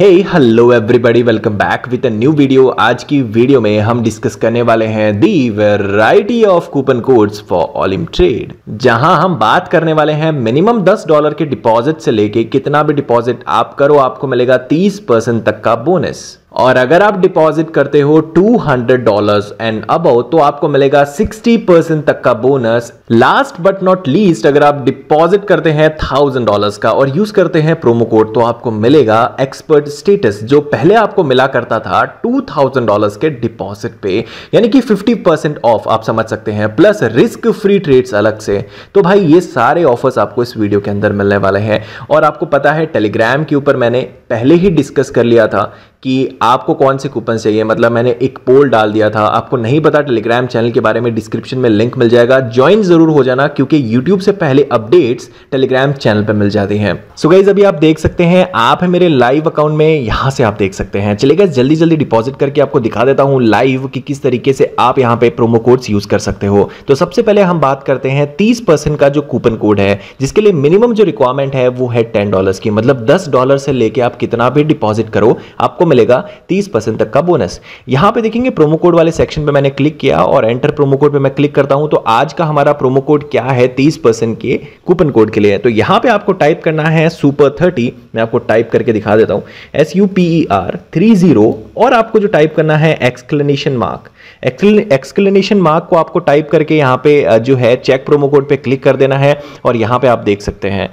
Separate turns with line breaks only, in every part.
hey hello everybody welcome back with a new video आज की video में हम डिस्कस करने वाले हैं the variety of coupon codes for Olymp Trade जहां हम बात करने वाले हैं मिनिमम 10 डॉलर के डिपॉजिट से लेके कितना भी डिपॉजिट आप करो आपको मिलेगा 30 परसेंट तक का बोनस और अगर आप डिपॉजिट करते हो टू हंड्रेड डॉलर एंड अब तो आपको मिलेगा सिक्सटी परसेंट तक का bonus last but not least अगर आप डिपॉजिट करते हैं थाउजेंड डॉलर का और यूज करते हैं प्रोमो कोड तो आपको मिलेगा एक्सपर्ट स्टेटस जो पहले आपको मिला करता था टू थाउजेंड डॉलर के डिपॉजिट पे यानी कि फिफ्टी परसेंट ऑफ आप समझ सकते हैं प्लस रिस्क फ्री ट्रेड्स अलग से तो भाई ये सारे ऑफर्स आपको इस वीडियो के अंदर मिलने वाले हैं और आपको पता है टेलीग्राम के ऊपर मैंने पहले ही डिस्कस कर लिया था कि आपको कौन से कूपन चाहिए मतलब मैंने एक पोल डाल दिया था आपको नहीं पता टेलीग्राम चैनल के बारे में डिस्क्रिप्शन में लिंक मिल जाएगा ज्वाइन जरूर हो जाना क्योंकि यूट्यूब से पहले अपडेट्स टेलीग्राम चैनल पर मिल जाती हैं सो गाइज अभी आप देख सकते हैं आप है मेरे लाइव अकाउंट में यहां से आप देख सकते हैं चले गए जल्दी जल्दी डिपॉजिट करके आपको दिखा देता हूँ लाइव की किस तरीके से आप यहाँ पे प्रोमो कोड्स यूज कर सकते हो तो सबसे पहले हम बात करते हैं तीस परसेंट का जो कूपन कोड है जिसके लिए मिनिमम जो रिक्वायरमेंट है वो है टेन डॉलर की मतलब दस डॉलर से लेके आप कितना भी डिपॉजिट करो आपको मिलेगा तीस परसेंट तक का बोनस यहां पे देखेंगे प्रोमो कोड वाले सेक्शन पे मैंने क्लिक किया और एंटर प्रोमो कोड पे मैं क्लिक करता हूं तो आज का हमारा प्रोमो कोड क्या है तीस परसेंट के कूपन कोड के लिए तो यहां पे आपको टाइप करना है सुपर थर्टी मैं आपको टाइप करके दिखा देता हूं S U P R three zero और आपको जो टाइप करना है एक्सक्लेनेशन मार्क एक्सक्लेनेशन मार्क को आपको टाइप करके यहाँ पे जो है चेक प्रोमो कोड पे क्लिक कर देना है और यहाँ पे आप देख सकते हैं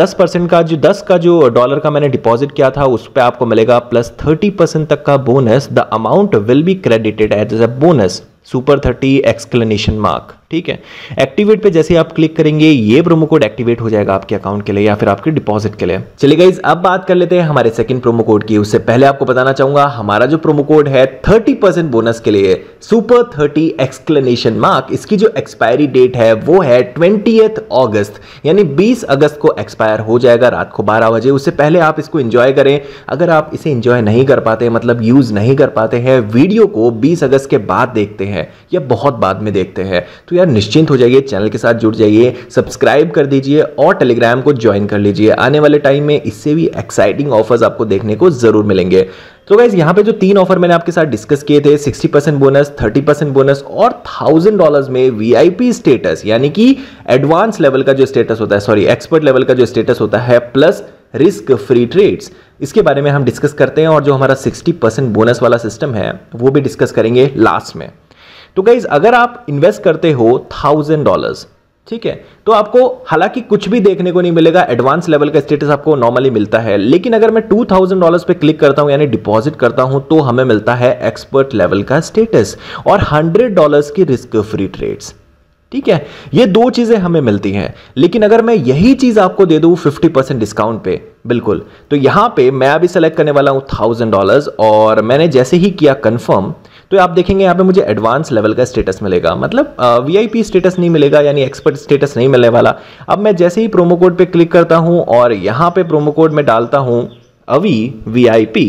दस परसेंट का जो दस का जो डॉलर का मैंने डिपॉजिट किया था उस पर आपको मिलेगा प्लस थर्टी परसेंट तक का bonus the amount will be credited as a bonus super thirty exclamation mark ठीक है एक्टिवेट पे जैसे आप क्लिक करेंगे ये प्रोमो कोड एक्टिवेट हो जाएगा आपके अकाउंट के लिए या फिर आपके डिपॉजिट के लिए चलिए गाइज अब बात कर लेते हैं हमारे सेकंड प्रोमो कोड की उससे पहले आपको बताना चाहूंगा हमारा जो प्रोमो कोड है 30 परसेंट बोनस के लिए सुपर 30 एक्सप्लेनेशन मार्क इसकी जो एक्सपायरी डेट है वो है ट्वेंटी अगस्त यानी बीस अगस्त को एक्सपायर हो जाएगा रात को बारह बजे उससे पहले आप इसको इंजॉय करें अगर आप इसे इंजॉय नहीं कर पाते मतलब यूज नहीं कर पाते हैं वीडियो को बीस अगस्त के बाद देखते हैं या बहुत बाद में देखते हैं तो यार निश्चिंत हो जाइए चैनल के साथ जुड़ जाइए सब्सक्राइब कर दीजिए और टेलीग्राम को ज्वाइन कर लीजिए आने वाले टाइम में इससे भी एक्साइटिंग ऑफर्स आपको देखने को जरूर मिलेंगे तो गाइज यहाँ पे जो तीन ऑफर मैंने आपके साथ डिस्कस किए थे 60 परसेंट बोनस 30 परसेंट बोनस और थाउजेंड डॉलर्स में वीआईपी स्टेटस यानी कि एडवांस लेवल का जो स्टेटस होता है सॉरी एक्सपर्ट लेवल का जो स्टेटस होता है प्लस रिस्क फ्री ट्रेड्स इसके बारे में हम डिस्कस करते हैं और जो हमारा 60 परसेंट बोनस वाला सिस्टम है वो भी डिस्कस करेंगे लास्ट में तो गाइज अगर आप इन्वेस्ट करते हो थाउजेंड डॉलर्स ठीक है तो आपको हालांकि कुछ भी देखने को नहीं मिलेगा एडवांस लेवल का स्टेटस आपको नॉर्मली मिलता है लेकिन अगर मैं टू थाउजेंड डॉलर पर क्लिक करता हूं यानी डिपॉजिट करता हूं तो हमें मिलता है एक्सपर्ट लेवल का स्टेटस और हंड्रेड डॉलर की रिस्क फ्री ट्रेड्स ठीक है ये दो चीजें हमें मिलती हैं लेकिन अगर मैं यही चीज आपको दे दू 50 परसेंट डिस्काउंट पे बिल्कुल तो यहां पे मैं अभी सेलेक्ट करने वाला हूं थाउजेंड डॉलर्स और मैंने जैसे ही किया कंफर्म तो आप देखेंगे यहाँ पे मुझे एडवांस लेवल का स्टेटस मिलेगा मतलब वीआईपी स्टेटस नहीं मिलेगा यानी एक्सपर्ट स्टेटस नहीं मिलने वाला अब मैं जैसे ही प्रोमो कोड पे क्लिक करता हूँ और यहाँ पे प्रोमो कोड में डालता हूँ Avi V I P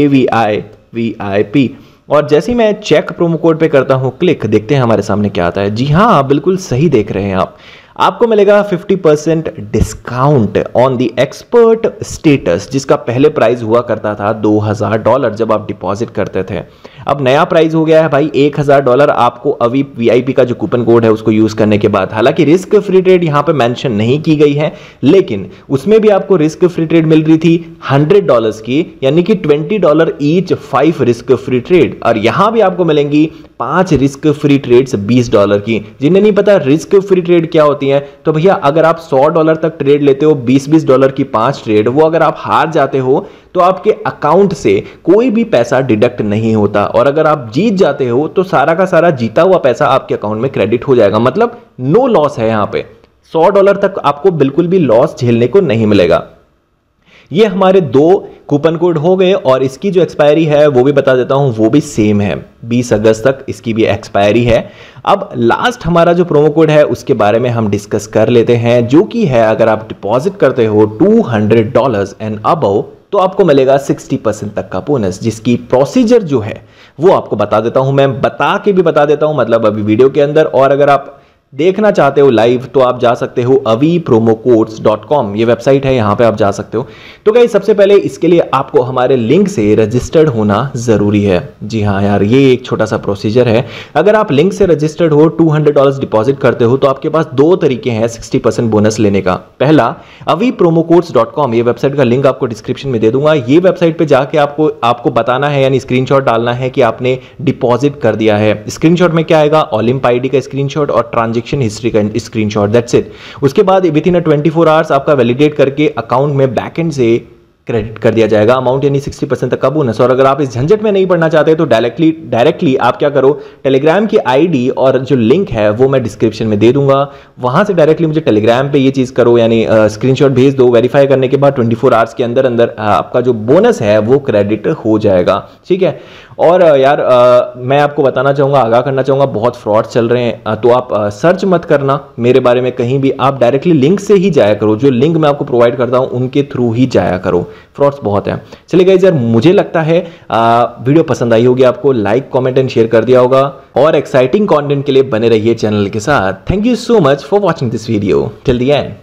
A V I V I P और जैसे ही मैं चेक प्रोमो कोड पे करता हूँ क्लिक देखते हैं हमारे सामने क्या आता है जी हाँ बिल्कुल सही देख रहे हैं आप आपको मिलेगा 50% percent discount on the expert status जिसका पहले प्राइस हुआ करता था 2000 डॉलर जब आप डिपॉजिट करते थे अब नया प्राइस हो गया है भाई एक हज़ार डॉलर आपको अभी वीआईपी का जो कूपन कोड है उसको यूज़ करने के बाद हालांकि रिस्क फ्री ट्रेड यहां पे मेंशन नहीं की गई है लेकिन उसमें भी आपको रिस्क फ्री ट्रेड मिल रही थी हंड्रेड डॉलर की यानी कि twenty dollar each five risk free trade और यहां भी आपको मिलेंगी पांच रिस्क फ्री ट्रेड्स 20 डॉलर की जिन्हें नहीं पता रिस्क फ्री ट्रेड क्या होती है तो भैया अगर आप 100 डॉलर तक ट्रेड लेते हो 20-20 डॉलर की पांच ट्रेड वो अगर आप हार जाते हो तो आपके अकाउंट से कोई भी पैसा डिडक्ट नहीं होता और अगर आप जीत जाते हो तो सारा का सारा जीता हुआ पैसा आपके अकाउंट में क्रेडिट हो जाएगा मतलब नो लॉस है यहाँ पे सौ डॉलर तक आपको बिल्कुल भी लॉस झेलने को नहीं मिलेगा ये हमारे दो कूपन कोड हो गए और इसकी जो एक्सपायरी है वो भी बता देता हूँ वो भी सेम है 20 अगस्त तक इसकी भी एक्सपायरी है अब लास्ट हमारा जो प्रोमो कोड है उसके बारे में हम डिस्कस कर लेते हैं जो कि है अगर आप डिपॉजिट करते हो two hundred dollar and above तो आपको मिलेगा 60 परसेंट तक का बोनस जिसकी प्रोसीजर जो है वो आपको बता देता हूं मैं बता के भी बता देता हूं मतलब अभी वीडियो के अंदर और अगर आप देखना चाहते हो लाइव तो आप जा सकते हो Avi promo codes dot com ये वेबसाइट है यहाँ पे आप जा सकते हो तो कहीं सबसे पहले इसके लिए आपको हमारे लिंक से रजिस्टर्ड होना ज़रूरी है जी हाँ यार ये एक छोटा सा प्रोसीजर है अगर आप लिंक से रजिस्टर्ड हो टू हंड्रेड डॉलर डिपॉजिट करते हो तो आपके पास दो तरीके हैं सिक्सटी परसेंट बोनस लेने का पहला Avi promo codes dot com ये वेबसाइट का लिंक आपको डिस्क्रिप्शन में दे दूंगा ये वेबसाइट पर जाके आपको आपको बताना है यानी स्क्रीन डालना है कि आपने डिपॉजिट कर दिया है स्क्रीन में क्या आएगा ओलिम्प आई का स्क्रीन और ट्रांजेक्शन ट्रांजेक्शन हिस्ट्री का स्क्रीन शॉट दैट्स इट उसके बाद within a twenty four hours आपका वैलिडेट करके अकाउंट में बैक एंड से क्रेडिट कर दिया जाएगा अमाउंट यानी 60 परसेंट तक का बोनस और अगर आप इस झंझट में नहीं पढ़ना चाहते तो डायरेक्टली डायरेक्टली आप क्या करो टेलीग्राम की आईडी और जो लिंक है वो मैं डिस्क्रिप्शन में दे दूंगा वहां से डायरेक्टली मुझे टेलीग्राम पे ये चीज़ करो यानी स्क्रीनशॉट भेज दो वेरीफाई करने के बाद ट्वेंटी आवर्स के अंदर अंदर आपका जो बोनस है वो क्रेडिट हो जाएगा ठीक है और यार आ, मैं आपको बताना चाहूँगा आगाह करना चाहूँगा बहुत फ्रॉड चल रहे हैं तो आप आ, सर्च मत करना मेरे बारे में कहीं भी आप डायरेक्टली लिंक से ही जाया करो जो लिंक मैं आपको प्रोवाइड करता हूँ उनके थ्रू ही जाया करो फ्रॉड्स बहुत हैं चलिए गाइज यार मुझे लगता है आ, वीडियो पसंद आई होगी आपको लाइक कॉमेंट एंड शेयर कर दिया होगा और एक्साइटिंग कॉन्टेंट के लिए बने रहिए चैनल के साथ thank you so much for watching this video till the and